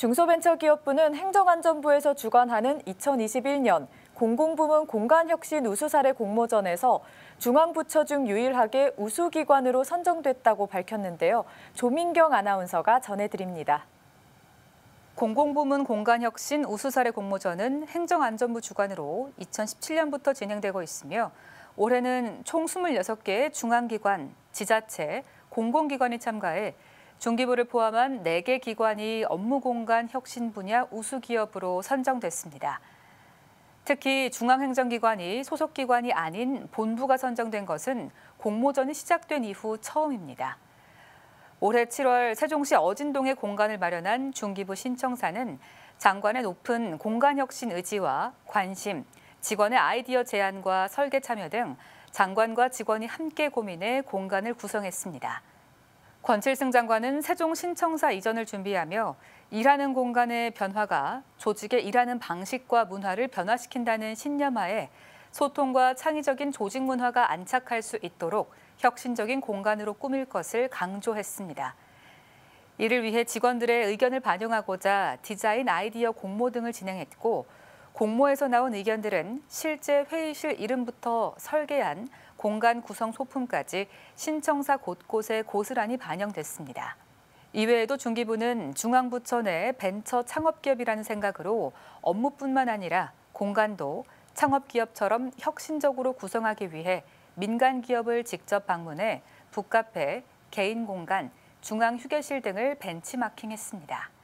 중소벤처기업부는 행정안전부에서 주관하는 2021년 공공부문 공간혁신 우수사례 공모전에서 중앙부처 중 유일하게 우수기관으로 선정됐다고 밝혔는데요. 조민경 아나운서가 전해드립니다. 공공부문 공간혁신 우수사례 공모전은 행정안전부 주관으로 2017년부터 진행되고 있으며 올해는 총 26개의 중앙기관, 지자체, 공공기관이 참가해 중기부를 포함한 4개 기관이 업무 공간 혁신 분야 우수 기업으로 선정됐습니다. 특히 중앙행정기관이 소속기관이 아닌 본부가 선정된 것은 공모전이 시작된 이후 처음입니다. 올해 7월 세종시 어진동에 공간을 마련한 중기부 신청사는 장관의 높은 공간혁신 의지와 관심, 직원의 아이디어 제안과 설계 참여 등 장관과 직원이 함께 고민해 공간을 구성했습니다. 권칠승 장관은 세종 신청사 이전을 준비하며 일하는 공간의 변화가 조직의 일하는 방식과 문화를 변화시킨다는 신념하에 소통과 창의적인 조직 문화가 안착할 수 있도록 혁신적인 공간으로 꾸밀 것을 강조했습니다. 이를 위해 직원들의 의견을 반영하고자 디자인 아이디어 공모 등을 진행했고 공모에서 나온 의견들은 실제 회의실 이름부터 설계안, 공간 구성 소품까지 신청사 곳곳에 고스란히 반영됐습니다. 이외에도 중기부는 중앙부처 내 벤처 창업기업이라는 생각으로 업무뿐만 아니라 공간도 창업기업처럼 혁신적으로 구성하기 위해 민간 기업을 직접 방문해 북카페, 개인 공간, 중앙 휴게실 등을 벤치마킹했습니다.